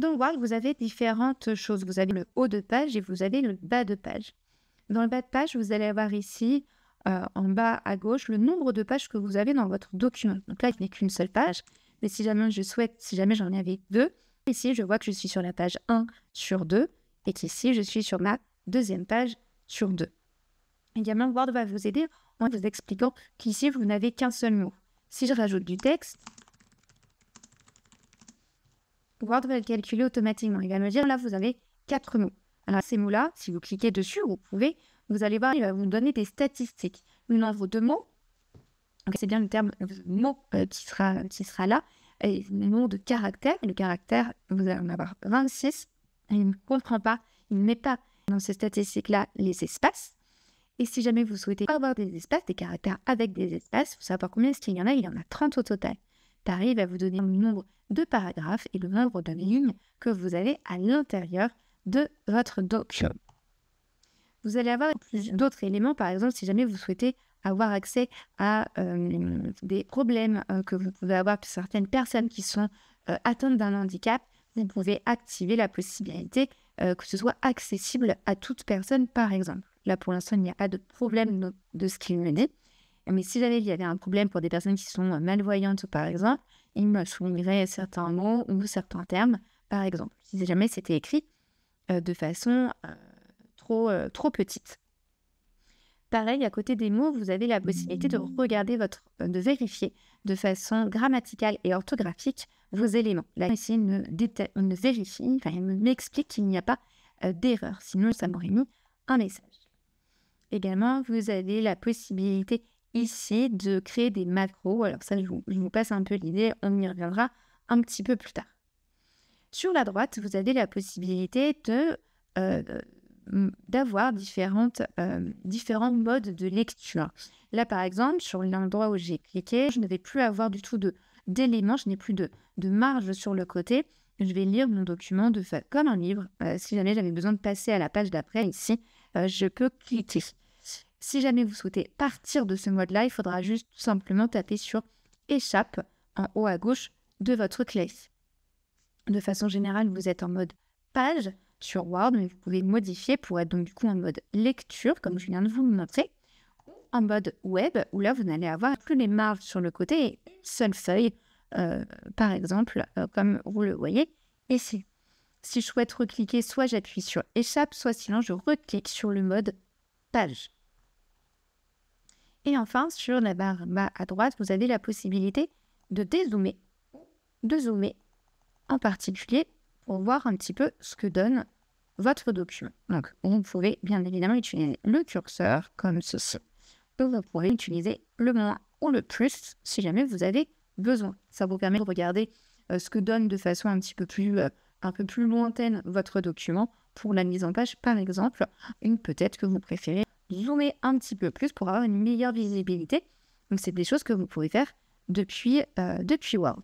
dans Word, vous avez différentes choses. Vous avez le haut de page et vous avez le bas de page. Dans le bas de page, vous allez avoir ici, euh, en bas à gauche, le nombre de pages que vous avez dans votre document. Donc là, il n'est qu'une seule page. Mais si jamais je souhaite, si jamais j'en avais deux, ici, je vois que je suis sur la page 1 sur 2 et qu'ici, je suis sur ma deuxième page sur 2. Également, Word va vous aider en vous expliquant qu'ici, vous n'avez qu'un seul mot. Si je rajoute du texte, Word va le calculer automatiquement. Il va me dire là, vous avez quatre mots. Alors ces mots-là, si vous cliquez dessus, vous pouvez, vous allez voir, il va vous donner des statistiques. Le nombre de mots, c'est bien le terme euh, mot euh, qui, sera, qui sera là, et le nombre de caractères. Le caractère, vous allez en avoir 26. Il ne comprend pas, il ne met pas dans ces statistiques-là les espaces. Et si jamais vous souhaitez avoir des espaces, des caractères avec des espaces, vous savoir combien il y en a, il y en a 30 au total t'arrives à vous donner le nombre de paragraphes et le nombre de lignes que vous avez à l'intérieur de votre doc. Vous allez avoir d'autres éléments, par exemple, si jamais vous souhaitez avoir accès à euh, des problèmes euh, que vous pouvez avoir pour certaines personnes qui sont euh, atteintes d'un handicap, vous pouvez activer la possibilité que ce soit accessible à toute personne, par exemple. Là, pour l'instant, il n'y a pas de problème de ce qui est dit. Ah, mais si jamais il y avait un problème pour des personnes qui sont euh, malvoyantes, par exemple, il me soumettrait certains mots ou certains termes, par exemple, si jamais c'était écrit euh, de façon euh, trop, trop petite. Pareil, à côté des mots, vous avez la possibilité de regarder votre, de vérifier de façon grammaticale et orthographique vos éléments. Là, ici, il me, vérifie, il m'explique qu'il n'y a pas d'erreur. Sinon, ça m'aurait mis un message. Également, vous avez la possibilité ici de créer des macros. Alors ça, je vous, passe un peu l'idée, on y reviendra un petit peu plus tard. Sur la droite, vous avez la possibilité euh, d'avoir différentes, euh, différents modes de lecture. Là, par exemple, sur l'endroit où j'ai cliqué, je ne vais plus avoir du tout d'éléments, je n'ai plus de, marge sur le côté. Je vais lire mon document de comme un livre. Euh, si jamais j'avais besoin de passer à la page d'après, ici, je peux cliquer. Si jamais vous souhaitez partir de ce mode-là, il faudra juste simplement taper sur échappe en haut à gauche de votre clé. De façon générale, vous êtes en mode page sur Word, mais vous pouvez modifier pour être donc du coup en mode lecture, comme je viens de vous montrer, ou en mode web, où là vous n'allez avoir plus les marges sur le côté et une seule feuille, euh, par exemple, euh, comme vous le voyez ici. Si je souhaite recliquer, soit j'appuie sur échappe, soit sinon je reclique sur le mode page. Et enfin, sur la barre bas à droite, vous avez la possibilité de dézoomer, de zoomer en particulier pour voir un petit peu ce que donne votre document. Donc, vous pouvez bien évidemment utiliser le curseur comme ceci. Vous pourrez utiliser le moins ou le plus si jamais vous avez besoin. Ça vous permet de regarder euh, ce que donne de façon un petit peu plus, euh, un peu plus lointaine votre document pour la mise en page, par exemple, une peut-être que vous préférez zoomer un petit peu plus pour avoir une meilleure visibilité. Donc, c'est des choses que vous pouvez faire depuis, euh, depuis Word.